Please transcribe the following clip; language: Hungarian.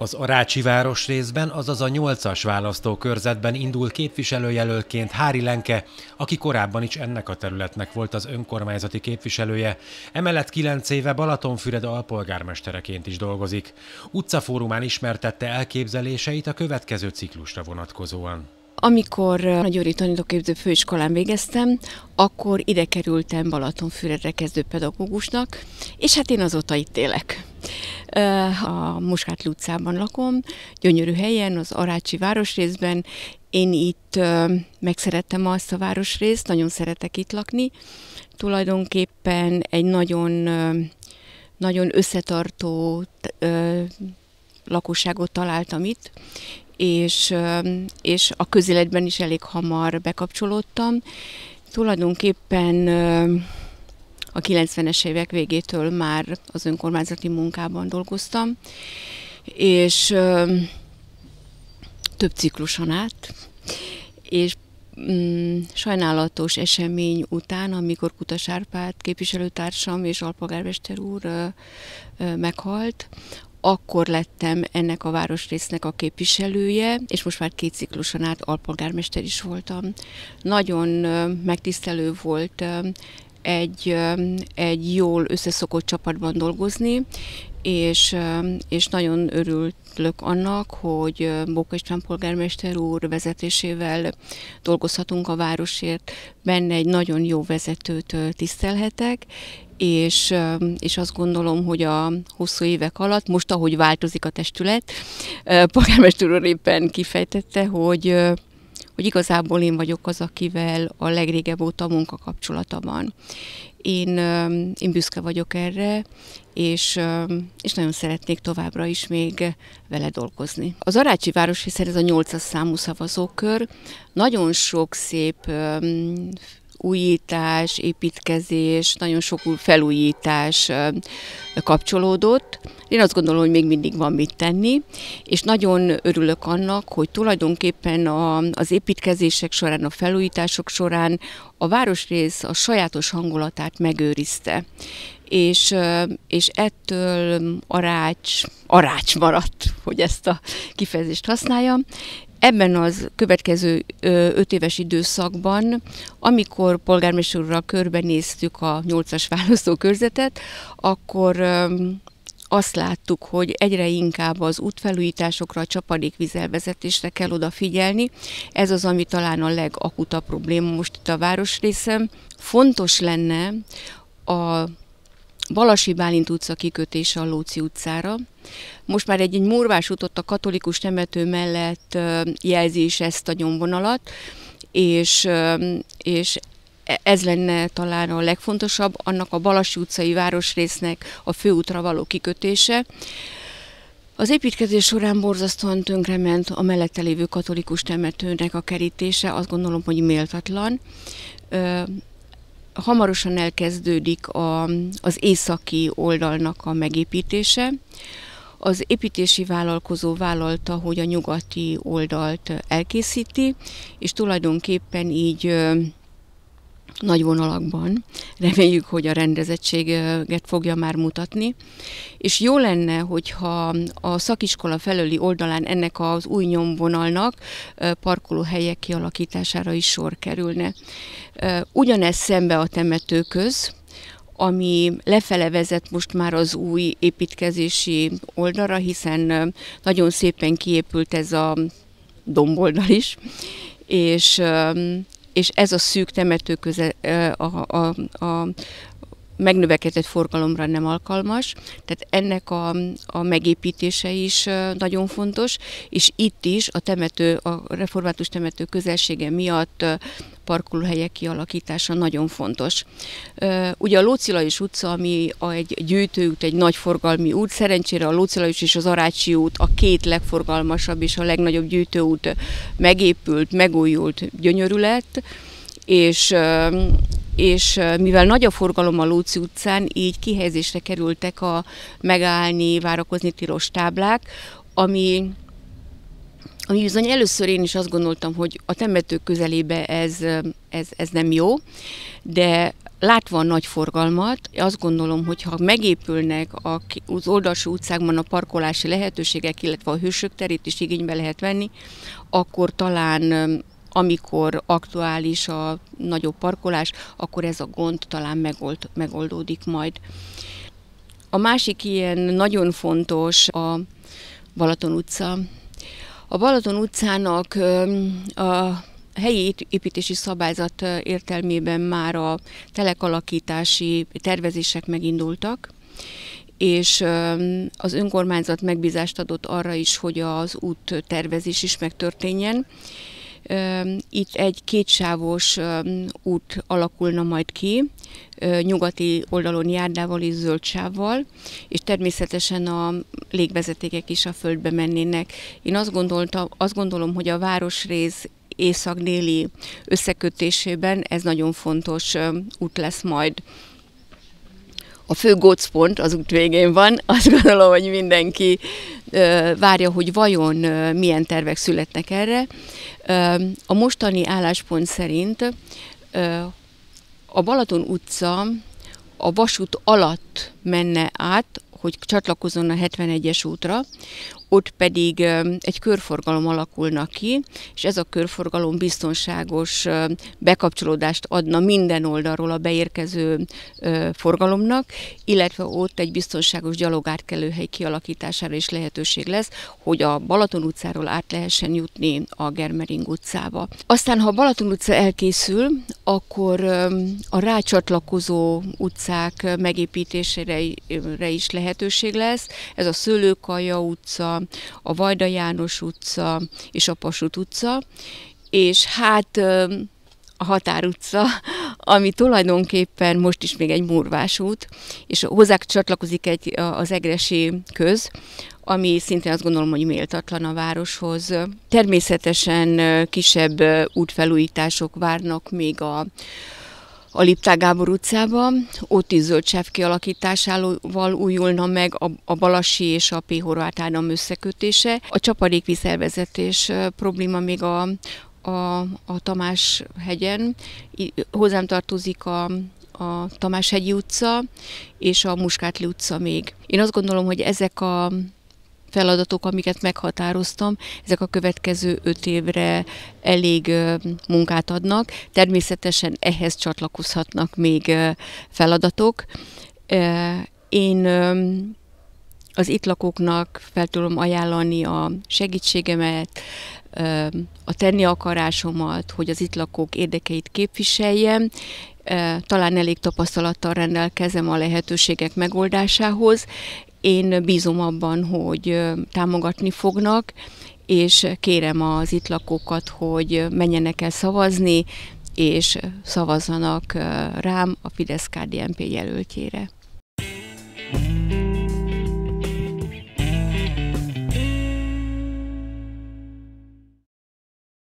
Az Arácsi város részben, azaz a 8-as választókörzetben indul képviselőjelölként Hári Lenke, aki korábban is ennek a területnek volt az önkormányzati képviselője. Emellett 9 éve Balatonfüred alpolgármestereként is dolgozik. Utcafórumán ismertette elképzeléseit a következő ciklusra vonatkozóan. Amikor eh, a Győri Tanítóképző Főiskolán végeztem, akkor ide kerültem Balatonfüredre kezdő pedagógusnak, és hát én azóta itt élek. Eh, a Muskát utcában lakom, gyönyörű helyen, az Arácsi városrészben. Én itt eh, megszerettem azt a városrészt, nagyon szeretek itt lakni. Tulajdonképpen egy nagyon, nagyon összetartó lakosságot találtam itt, és, és a közéletben is elég hamar bekapcsolódtam. Tulajdonképpen a 90-es évek végétől már az önkormányzati munkában dolgoztam, és több cikluson át, és mm, sajnálatos esemény után, amikor Kutas Árpád képviselőtársam és Alpolgármester úr meghalt, akkor lettem ennek a városrésznek a képviselője, és most már két cikluson át alpolgármester is voltam. Nagyon megtisztelő volt egy, egy jól összeszokott csapatban dolgozni, és, és nagyon örülök annak, hogy Bóka István polgármester úr vezetésével dolgozhatunk a városért. Benne egy nagyon jó vezetőt tisztelhetek, és, és azt gondolom, hogy a hosszú évek alatt, most ahogy változik a testület, polgármester úr éppen kifejtette, hogy hogy igazából én vagyok az, akivel a legrégebb óta munka kapcsolata van. Én, én büszke vagyok erre, és, és nagyon szeretnék továbbra is még vele dolgozni. Az Arácsi városi ez a 800 számú szavazókör, nagyon sok szép újítás, építkezés, nagyon sok felújítás kapcsolódott. Én azt gondolom, hogy még mindig van mit tenni, és nagyon örülök annak, hogy tulajdonképpen a, az építkezések során, a felújítások során a városrész a sajátos hangulatát megőrizte és, és ettől arács, arács maradt, hogy ezt a kifejezést használjam, Ebben az következő öt éves időszakban, amikor polgármester úrral körbenéztük a nyolcas választókörzetet, akkor azt láttuk, hogy egyre inkább az útfelújításokra, a csapadékvizelvezetésre kell odafigyelni. Ez az, ami talán a legakutabb probléma most itt a városrészen. Fontos lenne a Balasi Bálint utca kikötése a Lóci utcára. Most már egy, egy murvás utott a katolikus temető mellett jelzi is ezt a nyomvonalat, és, és e, ez lenne talán a legfontosabb, annak a Balasi utcai városrésznek a főútra való kikötése. Az építkezés során borzasztóan tönkrement a mellette lévő katolikus temetőnek a kerítése, azt gondolom, hogy méltatlan hamarosan elkezdődik a, az északi oldalnak a megépítése. Az építési vállalkozó vállalta, hogy a nyugati oldalt elkészíti, és tulajdonképpen így nagy vonalakban. Reméljük, hogy a rendezettséget fogja már mutatni. És jó lenne, hogyha a szakiskola felőli oldalán ennek az új nyomvonalnak parkolóhelyek kialakítására is sor kerülne. Ugyanez szembe a temetőköz, ami lefele vezet most már az új építkezési oldalra, hiszen nagyon szépen kiépült ez a domboldal is, és és ez a szűk temető köze, a, a, a megnövekedett forgalomra nem alkalmas, tehát ennek a, a megépítése is nagyon fontos, és itt is a temető, a református temető közelsége miatt parkolóhelyek kialakítása nagyon fontos. Ugye a Lócilajos utca, ami egy gyűjtőút, egy nagy forgalmi út, szerencsére a Lócilajos és az Arácsi út a két legforgalmasabb és a legnagyobb gyűjtőút megépült, megújult, lett, és és mivel nagy a forgalom a Lóci utcán, így kihelyezésre kerültek a megállni, várakozni tilos táblák, ami ami bizony először én is azt gondoltam, hogy a temető közelébe ez, ez, ez nem jó, de látva a nagy forgalmat, azt gondolom, hogy ha megépülnek az oldalsó utcákban a parkolási lehetőségek, illetve a hősök terét is igénybe lehet venni, akkor talán amikor aktuális a nagyobb parkolás, akkor ez a gond talán megold, megoldódik majd. A másik ilyen nagyon fontos a Balaton utca. A Balaton utcának a helyi építési szabályzat értelmében már a telekalakítási tervezések megindultak, és az önkormányzat megbízást adott arra is, hogy az út tervezés is megtörténjen. Itt egy kétsávos út alakulna majd ki, nyugati oldalon járdával és zöldsávval, és természetesen a légvezetékek is a földbe mennének. Én azt, gondolta, azt gondolom, hogy a városrész észak-déli összekötésében ez nagyon fontos út lesz majd a fő gócpont az út végén van. Azt gondolom, hogy mindenki várja, hogy vajon milyen tervek születnek erre. A mostani álláspont szerint a Balaton utca a vasút alatt menne át, hogy csatlakozzon a 71-es útra ott pedig egy körforgalom alakulna ki, és ez a körforgalom biztonságos bekapcsolódást adna minden oldalról a beérkező forgalomnak, illetve ott egy biztonságos gyalogátkelőhely kialakítására is lehetőség lesz, hogy a Balaton utcáról át lehessen jutni a Germering utcába. Aztán, ha a Balaton utca elkészül, akkor a rácsatlakozó utcák megépítésére is lehetőség lesz. Ez a Szőlőkaja utca, a Vajda János utca és a Pasut utca, és hát a Határ utca, ami tulajdonképpen most is még egy murvás út, és hozzá csatlakozik egy, az egresi köz, ami szintén azt gondolom, hogy méltatlan a városhoz. Természetesen kisebb útfelújítások várnak még a a Lipták Gábor utcában, ott is zöldsáv kialakításával újulna meg a, a Balassi és a Péhorvát Horváth Ádám összekötése. A csapadékvíz elvezetés probléma még a, a, a Tamás hegyen. Hozzám tartozik a, a Tamáshegyi utca és a Muskátli utca még. Én azt gondolom, hogy ezek a feladatok, amiket meghatároztam, ezek a következő öt évre elég munkát adnak. Természetesen ehhez csatlakozhatnak még feladatok. Én az itt lakóknak fel tudom ajánlani a segítségemet, a tenni akarásomat, hogy az itt lakók érdekeit képviseljem, talán elég tapasztalattal rendelkezem a lehetőségek megoldásához, én bízom abban, hogy támogatni fognak, és kérem az itt lakókat, hogy menjenek el szavazni, és szavazzanak rám a Fidesz-KDNP jelöltjére. thank you